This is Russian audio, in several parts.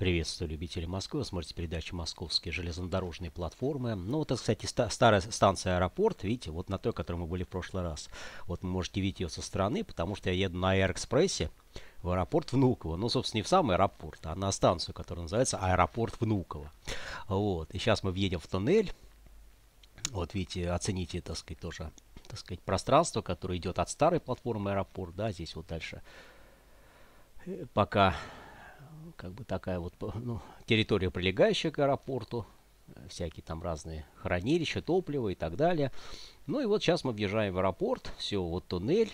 Приветствую любители Москвы. Вы смотрите передачу «Московские железнодорожные платформы». Ну, вот это, кстати, старая станция аэропорт. Видите, вот на той, которой мы были в прошлый раз. Вот вы можете видеть ее со стороны, потому что я еду на Аэроэкспрессе в аэропорт Внуково. Ну, собственно, не в сам аэропорт, а на станцию, которая называется аэропорт Внуково. Вот. И сейчас мы въедем в туннель. Вот видите, оцените, так сказать, тоже так сказать, пространство, которое идет от старой платформы аэропорт, да, здесь вот дальше э, пока как бы такая вот ну, территория, прилегающая к аэропорту, э, всякие там разные хранилища, топливо и так далее. Ну и вот сейчас мы въезжаем в аэропорт, все, вот туннель,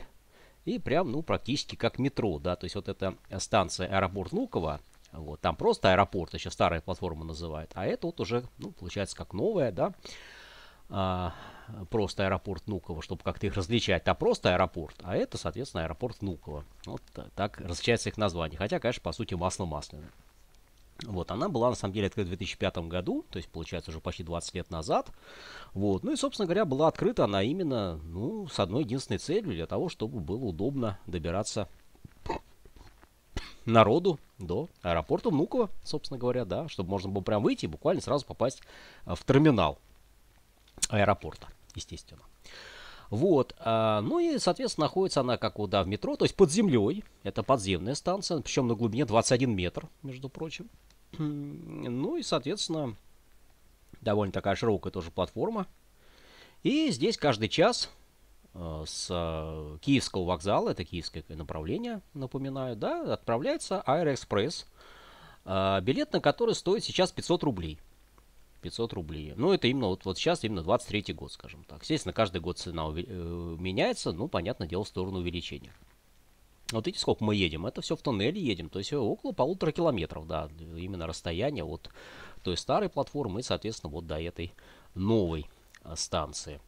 и прям, ну, практически как метро, да, то есть вот эта станция аэропорт Луково, вот, там просто аэропорт, еще старая платформа называют, а это вот уже, ну, получается, как новая, да, а, просто аэропорт Нуково, чтобы как-то их различать. А просто аэропорт, а это, соответственно, аэропорт Нуково. Вот так различается их название. Хотя, конечно, по сути, масло масляное. Вот, она была, на самом деле, открыта в 2005 году, то есть, получается, уже почти 20 лет назад. Вот, ну и, собственно говоря, была открыта она именно, ну, с одной единственной целью, для того, чтобы было удобно добираться народу до аэропорта Внуково, собственно говоря, да, чтобы можно было прям выйти и буквально сразу попасть э, в терминал аэропорта естественно. Вот, а, ну и, соответственно, находится она, как вот, в метро, то есть под землей, это подземная станция, причем на глубине 21 метр, между прочим. Ну и, соответственно, довольно такая широкая тоже платформа. И здесь каждый час э, с э, Киевского вокзала, это киевское направление, напоминаю, да, отправляется Аэроэкспресс, э, билет на который стоит сейчас 500 рублей. 500 рублей. Ну, это именно вот, вот сейчас, именно 23 год, скажем так. Естественно, каждый год цена э, меняется, ну, понятное дело, в сторону увеличения. Вот видите, сколько мы едем? Это все в туннеле едем, то есть э, около полутора километров, да, именно расстояние от той старой платформы и, соответственно, вот до этой новой э, станции.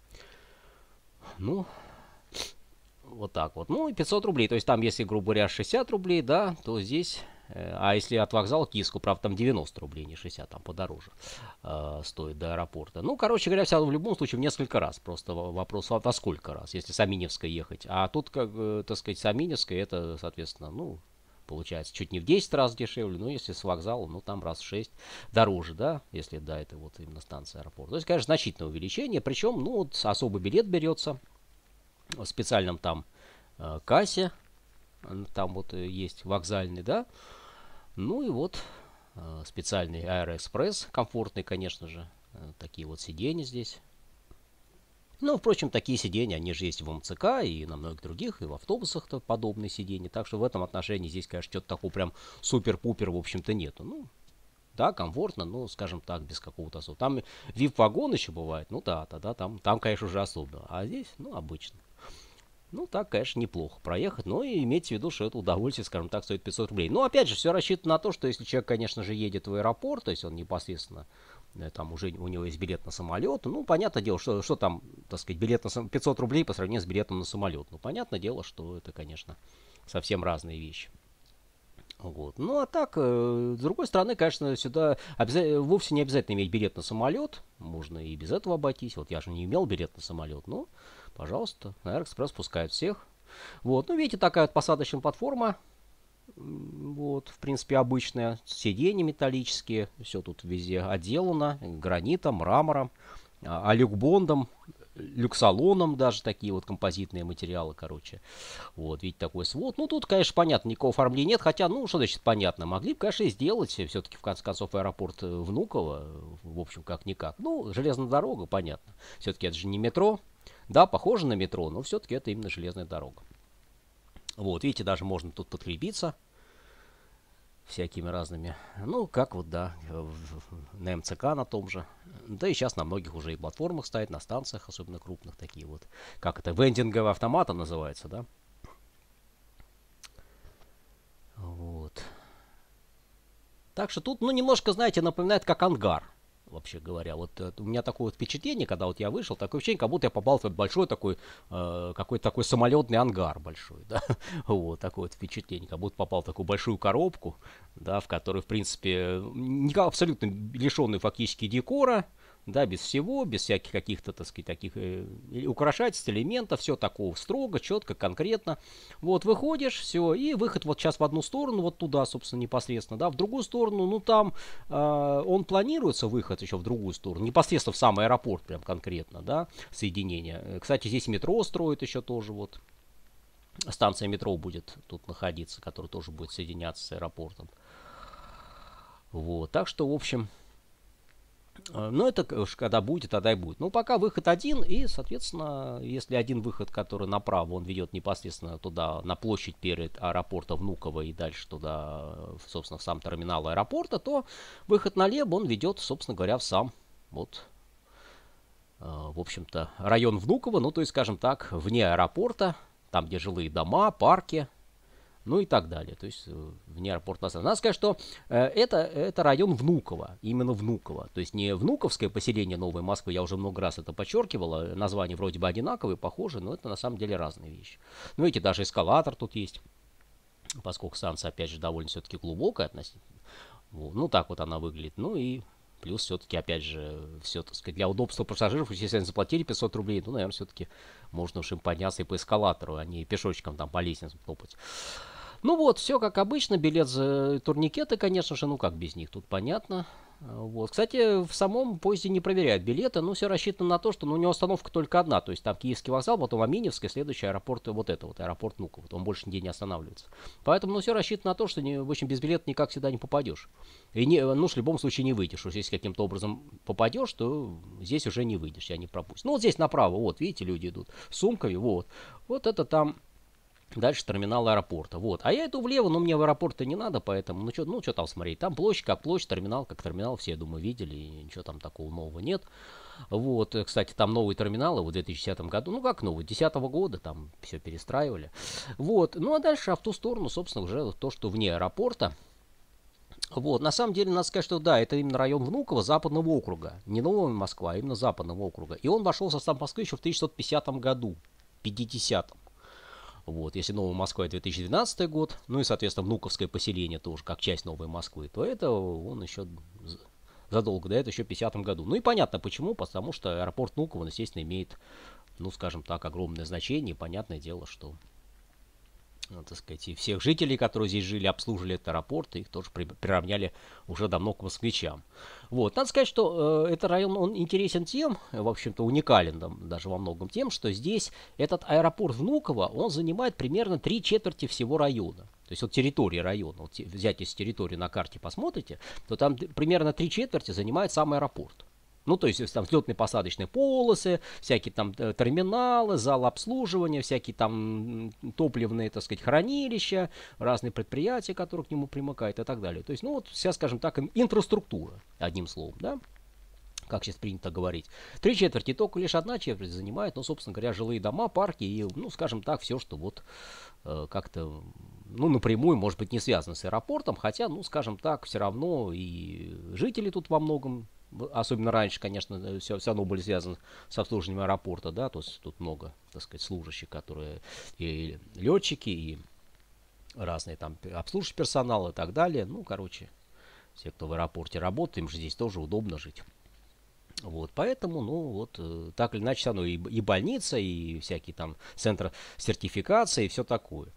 Ну, вот так вот. Ну, и 500 рублей, то есть там, если, грубо говоря, 60 рублей, да, то здесь а если от вокзала Киску, правда, там 90 рублей, не 60, там подороже э, стоит до аэропорта. Ну, короче говоря, в любом случае в несколько раз. Просто вопрос, а во сколько раз, если с Аминевской ехать. А тут, как, так сказать, с Аминевской это, соответственно, ну, получается чуть не в 10 раз дешевле, но если с вокзала, ну там раз в 6 дороже, да, если да, это вот именно станция аэропорта. То есть, конечно, значительное увеличение, причем, ну, вот особый билет берется в специальном там э, кассе, там вот э, есть вокзальный, да, ну и вот э, специальный Аэроэкспресс, комфортный, конечно же. Э, такие вот сиденья здесь. Ну, впрочем, такие сиденья, они же есть в МЦК и на многих других, и в автобусах-то подобные сиденья. Так что в этом отношении здесь, конечно, что-то такого прям супер-пупер, в общем-то, нету. Ну, да, комфортно, но, скажем так, без какого-то особого. Там VIP-вагон еще бывает, ну да, тогда там, там, конечно, уже особенно. А здесь, ну, обычно. Ну, так, конечно, неплохо проехать, но и иметь в виду, что это удовольствие, скажем так, стоит 500 рублей. Но, опять же, все рассчитано на то, что если человек, конечно же, едет в аэропорт, то есть он непосредственно, э, там уже у него есть билет на самолет, ну, понятное дело, что, что там, так сказать, билет на 500 рублей по сравнению с билетом на самолет. Ну, понятное дело, что это, конечно, совсем разные вещи. Вот. Ну а так, э, с другой стороны, конечно, сюда вовсе не обязательно иметь билет на самолет. Можно и без этого обойтись. Вот я же не имел билет на самолет, но Пожалуйста, Аэроэкспресс пускает всех. Вот, ну видите, такая вот посадочная платформа. Вот, в принципе, обычная. Сиденья металлические. Все тут везде отделано. Гранитом, мрамором, а алюкбондом, люксалоном даже такие вот композитные материалы, короче. Вот, видите, такой свод. Ну, тут, конечно, понятно, никакого оформления нет. Хотя, ну, что значит понятно? Могли бы, конечно, и сделать. Все-таки, в конце концов, аэропорт э, Внуково, в общем, как-никак. Ну, железная дорога, понятно. Все-таки это же не метро, да, похоже на метро, но все-таки это именно железная дорога. Вот, видите, даже можно тут подкрепиться всякими разными. Ну, как вот, да, на МЦК на том же. Да и сейчас на многих уже и платформах стоит, на станциях, особенно крупных, такие вот. Как это, вендинговый автомат называется, да? Вот. Так что тут, ну, немножко, знаете, напоминает как ангар вообще говоря. Вот э, у меня такое впечатление, когда вот я вышел, такое ощущение, как будто я попал в большой такой, э, какой-то такой самолетный ангар большой, да, вот такое вот впечатление, как будто попал в такую большую коробку, да, в которой, в принципе, абсолютно лишенный фактически декора, да, без всего, без всяких каких-то, так сказать, таких э, украшательств, элементов, все такого строго, четко, конкретно. Вот, выходишь, все, и выход вот сейчас в одну сторону, вот туда, собственно, непосредственно, да, в другую сторону, ну, там э, он планируется, выход еще в другую сторону, непосредственно в сам аэропорт прям конкретно, да, соединение. Э, кстати, здесь метро строят еще тоже, вот, станция метро будет тут находиться, которая тоже будет соединяться с аэропортом. Вот, так что, в общем... Э, Но ну, это уж когда будет, тогда и будет. Но ну, пока выход один, и, соответственно, если один выход, который направо, он ведет непосредственно туда, на площадь перед аэропортом Внуково и дальше туда, э, собственно, в сам терминал аэропорта, то выход налево он ведет, собственно говоря, в сам, вот, э, в общем-то, район Внуково, ну, то есть, скажем так, вне аэропорта, там, где жилые дома, парки, ну и так далее. То есть э, вне аэропорта Москва. Надо сказать, что э, это, это район Внуково, именно Внуково. То есть не Внуковское поселение Новой Москвы, я уже много раз это подчеркивала, названия вроде бы одинаковые, похожи, но это на самом деле разные вещи. Ну, эти даже эскалатор тут есть, поскольку станция, опять же, довольно все-таки глубокая относительно. Вот. Ну, так вот она выглядит. Ну и Плюс все-таки, опять же, все, так сказать, для удобства пассажиров, если они заплатили 500 рублей, ну, наверное, все-таки можно уж им подняться и по эскалатору, а не пешочком там по лестнице топать. Ну вот, все как обычно, билет за э, турникеты, конечно же, ну как без них, тут понятно. А, вот. Кстати, в самом поезде не проверяют билеты, но все рассчитано на то, что ну, у него остановка только одна. То есть там Киевский вокзал, потом Аминевская, следующий аэропорт э, вот это вот, аэропорт Нука. Вот он больше нигде не останавливается. Поэтому ну, все рассчитано на то, что не, в общем, без билета никак сюда не попадешь. И не, ну, в любом случае не выйдешь. Уж если каким-то образом попадешь, то здесь уже не выйдешь, я не пропустишь. Ну вот здесь направо, вот, видите, люди идут с сумками, вот. Вот это там Дальше терминал аэропорта. Вот. А я иду влево, но мне в аэропорт не надо, поэтому, ну что ну, чё там смотреть. Там площадь как площадь, терминал как терминал, все, я думаю, видели, и ничего там такого нового нет. Вот, э, кстати, там новые терминалы в 2010 году, ну как новые, 2010 года там все перестраивали. Вот, ну а дальше, а в ту сторону, собственно, уже то, что вне аэропорта. Вот, на самом деле, надо сказать, что да, это именно район Внуково Западного округа. Не Новая Москва, а именно Западного округа. И он вошел в состав Москвы еще в 1650 году, 50 -м. Вот, если Новая Москва 2012 год, ну и, соответственно, Внуковское поселение тоже как часть Новой Москвы, то это он еще задолго до этого, еще в 50 году. Ну и понятно почему, потому что аэропорт Внуково, естественно, имеет, ну, скажем так, огромное значение. И понятное дело, что ну, так сказать, и всех жителей, которые здесь жили, обслужили этот аэропорт, и их тоже при, приравняли уже давно к москвичам. Вот, надо сказать, что э, этот район, он интересен тем, в общем-то, уникален там, даже во многом тем, что здесь этот аэропорт Внуково, он занимает примерно три четверти всего района. То есть вот территория района, вот взять из территории на карте посмотрите, то там примерно три четверти занимает сам аэропорт. Ну, то есть там взлетно-посадочные полосы, всякие там э, терминалы, зал обслуживания, всякие там топливные, так сказать, хранилища, разные предприятия, которые к нему примыкают и так далее. То есть, ну, вот вся, скажем так, инфраструктура, одним словом, да как сейчас принято говорить. Три четверти, только лишь одна четверть занимает, ну, собственно говоря, жилые дома, парки и, ну, скажем так, все, что вот э, как-то, ну, напрямую, может быть, не связано с аэропортом, хотя, ну, скажем так, все равно и жители тут во многом особенно раньше, конечно, все, э, все равно были связаны с обслуживанием аэропорта, да, то есть тут много, так сказать, служащих, которые и летчики, и разные там обслуживающий персонал и так далее. Ну, короче, все, кто в аэропорте работает, им же здесь тоже удобно жить. Вот, поэтому, ну, вот, э, так или иначе, оно и, и больница, и всякие там центры сертификации, и все такое.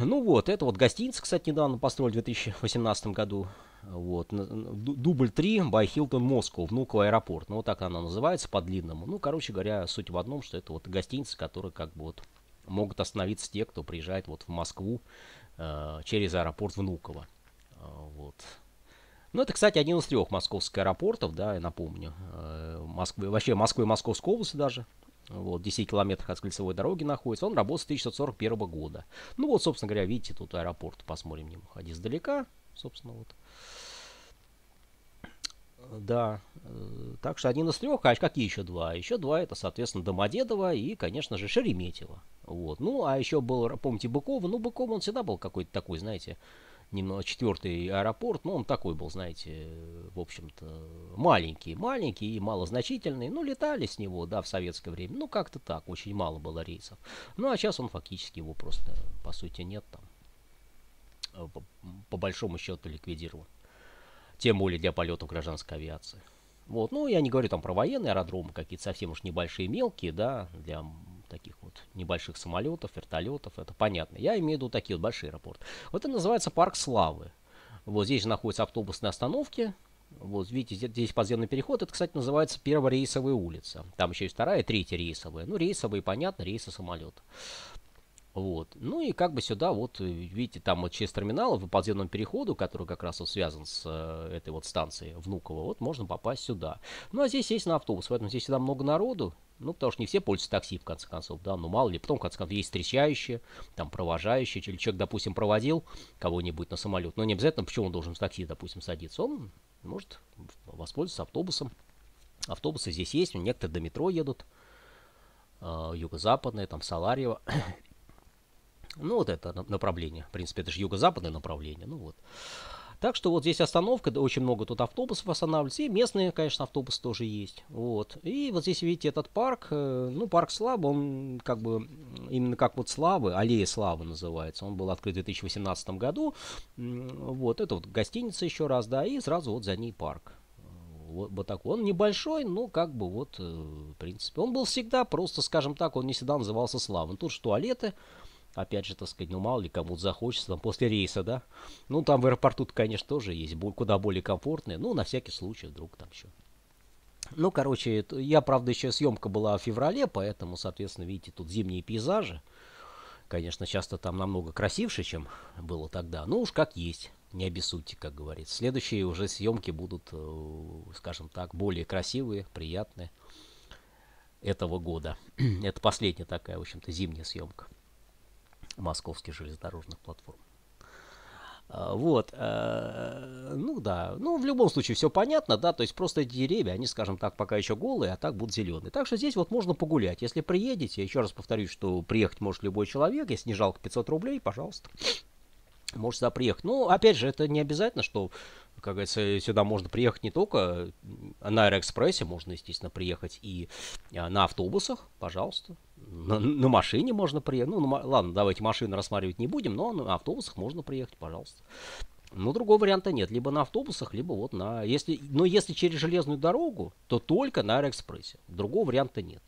Ну вот, это вот гостиница, кстати, недавно построили в 2018 году. Вот. Дубль 3 by Hilton Moscow, Внуково аэропорт. Ну, вот так она называется по-длинному. Ну, короче говоря, суть в одном, что это вот гостиницы, которые как бы вот могут остановиться те, кто приезжает вот в Москву э, через аэропорт Внуково. Э, вот. Ну, это, кстати, один из трех московских аэропортов, да, я напомню. Э, Москвы, вообще Москвы и Московской области даже. Вот, в 10 километрах от кольцевой дороги находится. Он работал с 1941 года. Ну, вот, собственно говоря, видите, тут аэропорт. Посмотрим, не уходи издалека, собственно, вот. Э, да, э, так что один из трех, а какие еще два? Еще два это, соответственно, Домодедово и, конечно же, Шереметьево. Вот. Ну, а еще был, помните, Быкова. Ну, Быков он всегда был какой-то такой, знаете, немного четвертый аэропорт, Ну, он такой был, знаете, в общем-то, маленький, маленький и малозначительный. Ну, летали с него, да, в советское время. Ну, как-то так, очень мало было рейсов. Ну, а сейчас он фактически его просто, по сути, нет там. Э, по, по большому счету ликвидирован тем более для полетов гражданской авиации. Вот, ну, я не говорю там про военные аэродромы, какие-то совсем уж небольшие, мелкие, да, для таких вот небольших самолетов, вертолетов, это понятно. Я имею в виду такие вот большие аэропорты. Вот это называется парк славы. Вот здесь же находятся автобусные остановки, вот видите, здесь, здесь подземный переход. Это, кстати, называется первая рейсовая улица. Там еще есть вторая, третья рейсовая. Ну, рейсовые, понятно, рейсы самолет. Вот. Ну и как бы сюда вот, э, видите, там вот через терминал в подземном переходу, который как раз вот связан с э, этой вот станцией Внуково, вот можно попасть сюда. Ну а здесь есть на автобус, поэтому здесь всегда много народу, ну потому что не все пользуются такси в конце концов, да, ну мало ли, потом в конце концов есть встречающие, там провожающие, или человек, допустим, проводил кого-нибудь на самолет, но не обязательно, почему он должен в такси, допустим, садиться, он может воспользоваться автобусом. Автобусы здесь есть, некоторые до метро едут, э, юго-западные, там Саларьево. Ну, вот это направление. В принципе, это же юго-западное направление. Ну вот. Так что вот здесь остановка, да, очень много тут автобусов останавливается, и местные, конечно, автобусы тоже есть, вот. И вот здесь видите этот парк, э, ну, парк Славы, он как бы, именно как вот Славы, Аллея Славы называется, он был открыт в 2018 году, вот, это вот гостиница еще раз, да, и сразу вот за ней парк. Вот, вот такой. Он небольшой, но как бы вот, э, в принципе. Он был всегда просто, скажем так, он не всегда назывался Славы. Ну, тут же туалеты, опять же, так сказать, ну мало ли кому-то захочется, там, после рейса, да. Ну, там в аэропорту -то, конечно, тоже есть куда более комфортные, ну, на всякий случай, вдруг там еще. Ну, короче, я, правда, еще съемка была в феврале, поэтому, соответственно, видите, тут зимние пейзажи. Конечно, часто там намного красивше, чем было тогда. Ну уж как есть, не обессудьте, как говорится. Следующие уже съемки будут, э, скажем так, более красивые, приятные этого года. Это последняя такая, в общем-то, зимняя съемка московских железнодорожных платформ. А, вот, э, ну да, ну в любом случае все понятно, да, то есть просто эти деревья, они, скажем так, пока еще голые, а так будут зеленые. Так что здесь вот можно погулять, если приедете, еще раз повторюсь, что приехать может любой человек, если не жалко 500 рублей, пожалуйста, может сюда приехать. Ну, опять же, это не обязательно, что как говорится, сюда можно приехать не только э, на аэроэкспрессе, можно, естественно, приехать и э, на автобусах, пожалуйста. На, на машине можно приехать. Ну, на, ладно, давайте машину рассматривать не будем, но на автобусах можно приехать, пожалуйста. Но другого варианта нет. Либо на автобусах, либо вот на... Если, но если через железную дорогу, то только на Аэроэкспрессе. Другого варианта нет.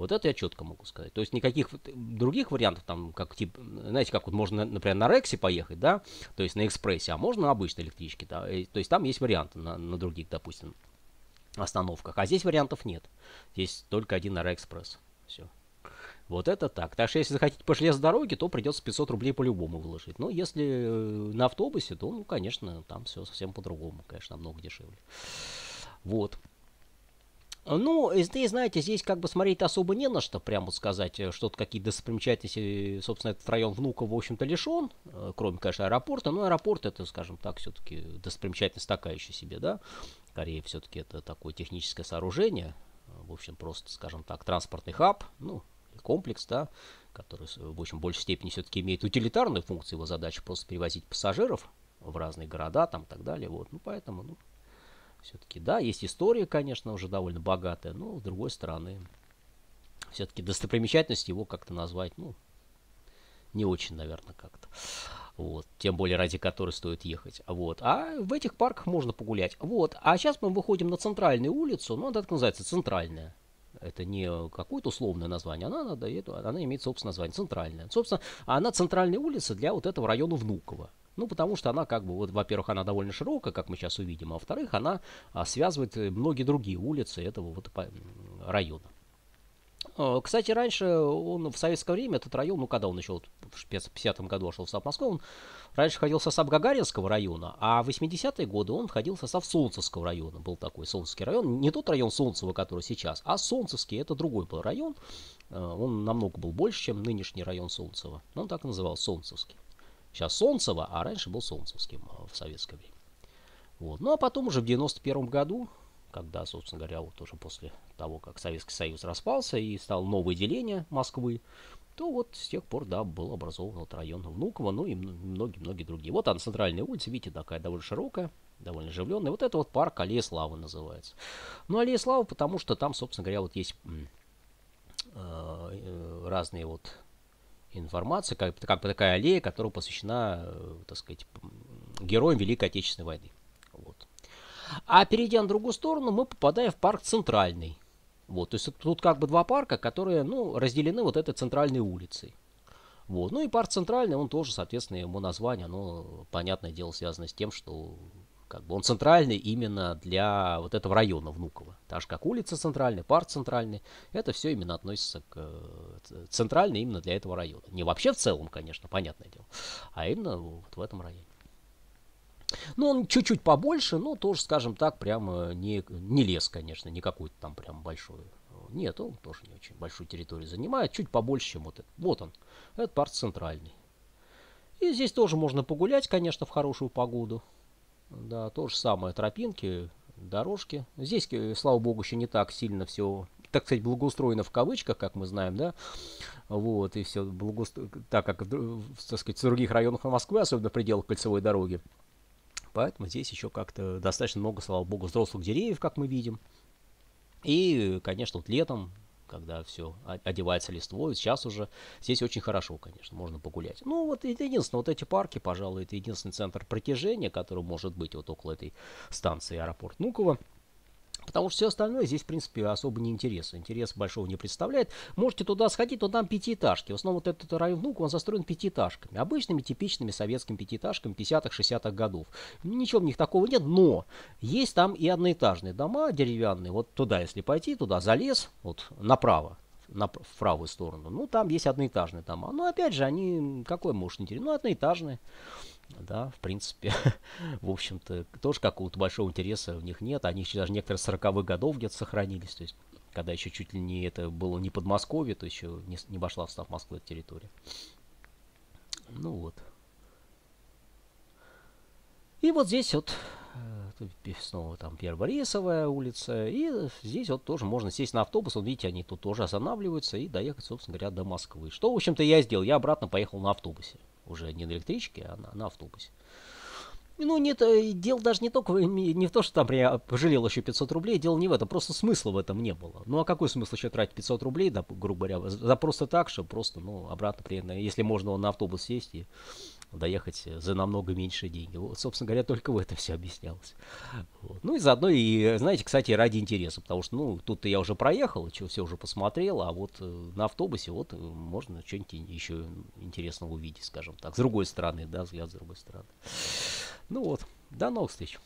Вот это я четко могу сказать. То есть никаких э, других вариантов, там, как, типа, знаете, как вот можно, например, на Рексе поехать, да, то есть на экспрессе, а можно на обычной электричке, да, то есть там есть варианты на, на других, допустим, остановках, а здесь вариантов нет. Здесь только один на Рекспресс. Все. Вот это так. Так что если захотите по железной дороге, то придется 500 рублей по-любому выложить. Но если э, на автобусе, то, ну, конечно, там все совсем по-другому. Конечно, намного дешевле. Вот. А, ну, здесь, знаете, здесь как бы смотреть особо не на что, прямо сказать, э, что-то какие-то достопримечательности, э, собственно, этот район внука, в общем-то, лишен, э, кроме, конечно, аэропорта, но аэропорт это, скажем так, все-таки достопримечательность такая еще себе, да, Корея все-таки это такое техническое сооружение, в общем, просто, скажем так, транспортный хаб, ну, комплекс, да, который, в общем, в большей степени все-таки имеет утилитарную функцию, его задача просто перевозить пассажиров в разные города там и так далее, вот, ну, поэтому, ну, все-таки, да, есть история, конечно, уже довольно богатая, но с другой стороны, все-таки достопримечательность его как-то назвать, ну, не очень, наверное, как-то. Вот, тем более ради которой стоит ехать. Вот. А в этих парках можно погулять. Вот. А сейчас мы выходим на центральную улицу. Ну, она так называется центральная. Это не какое-то условное название. Она, надо, она имеет собственное название. Центральная. Собственно, она центральная улица для вот этого района Внуково. Ну, потому что она как бы, вот, во-первых, она довольно широкая, как мы сейчас увидим, а во-вторых, она а, связывает э, многие другие улицы этого вот района. А, кстати, раньше он в советское время этот район, ну когда он еще в 50-м году шел в состав Москвы, он раньше входил в состав Гагаринского района, а в 80-е годы он входил в состав Солнцевского района, был такой Солнцевский район, не тот район Солнцево, который сейчас, а Солнцевский, это другой был район, а, он намного был больше, чем нынешний район Солнцева, он так и называл Солнцевский. Сейчас Солнцево, а раньше был Солнцевским э, в советское время. Вот. Ну а потом уже в 91 году, когда, собственно говоря, вот уже после того, как Советский Союз распался и стало новое деление Москвы, то вот с тех пор, да, был образован вот район Внуково, ну и многие-многие другие. Вот она, центральная улица, видите, такая довольно широкая, довольно оживленная. Вот это вот парк Аллея Славы называется. Ну, Аллея Славы, потому что там, собственно говоря, вот есть э, э, разные вот информация, как, как бы такая аллея, которая посвящена, э, так сказать, героям Великой Отечественной войны. Вот. А перейдя на другую сторону, мы попадаем в парк Центральный. Вот, то есть тут как бы два парка, которые, ну, разделены вот этой центральной улицей. Вот. Ну и парк центральный, он тоже, соответственно, ему название, оно, понятное дело, связано с тем, что как бы он центральный именно для вот этого района Внуково. Так же, как улица центральная, парк центральный, это все именно относится к э, центральной именно для этого района. Не вообще в целом, конечно, понятное дело, а именно вот в этом районе. Ну, он чуть-чуть побольше, но тоже, скажем так, прямо э, не, не лес, конечно, не какой-то там прям большой. Нет, он тоже не очень большую территорию занимает, чуть побольше, чем вот этот. Вот он, этот парк центральный. И здесь тоже можно погулять, конечно, в хорошую погоду. Да, то же самое, тропинки, дорожки. Здесь, э, слава богу, еще не так сильно все, так сказать, благоустроено в кавычках, как мы знаем, да. Вот, и все благоустро... так как, так сказать, в других районах Москвы, особенно в пределах кольцевой дороги. Поэтому здесь еще как-то достаточно много, слава богу, взрослых деревьев, как мы видим. И, конечно, вот летом когда все одевается листвой, сейчас уже здесь очень хорошо, конечно, можно погулять. Ну, вот это единственное, вот эти парки, пожалуй, это единственный центр притяжения, который может быть вот около этой станции аэропорт Нуково. Потому что все остальное здесь, в принципе, особо не интересно. Интерес большого не представляет. Можете туда сходить, но там пятиэтажки. В основном вот этот район Внук, он застроен пятиэтажками. Обычными, типичными советскими пятиэтажками 50-х, 60-х годов. Ничего в них такого нет, но есть там и одноэтажные дома деревянные. Вот туда, если пойти, туда залез, вот направо, на, в правую сторону. Ну, там есть одноэтажные дома. Но, опять же, они, какой муж не Ну, одноэтажные да, в принципе, в общем-то, тоже какого-то большого интереса в них нет. Они даже некоторые 40-х годов где-то сохранились, то есть, когда еще чуть ли не это было не Подмосковье, то еще не, не вошла в состав Москвы эта территория. Ну вот. И вот здесь вот э, снова там Перворейсовая улица, и здесь вот тоже можно сесть на автобус, вот видите, они тут тоже останавливаются и доехать, собственно говоря, до Москвы. Что, в общем-то, я сделал, я обратно поехал на автобусе уже не на электричке, а на, на автобусе. Ну, нет, дело даже не только не в том, что там я пожалел еще 500 рублей, дело не в этом, просто смысла в этом не было. Ну, а какой смысл еще тратить 500 рублей, да, грубо говоря, за просто так, что просто, ну, обратно, примерно, если можно на автобус сесть и доехать за намного меньшие деньги. Вот, собственно говоря, только в этом все объяснялось. Вот. Ну и заодно, и, знаете, кстати, ради интереса, потому что, ну, тут-то я уже проехал, что все уже посмотрел, а вот э, на автобусе вот э, можно что-нибудь еще интересного увидеть, скажем так, с другой стороны, да, взгляд с другой стороны. Ну вот, до новых встреч.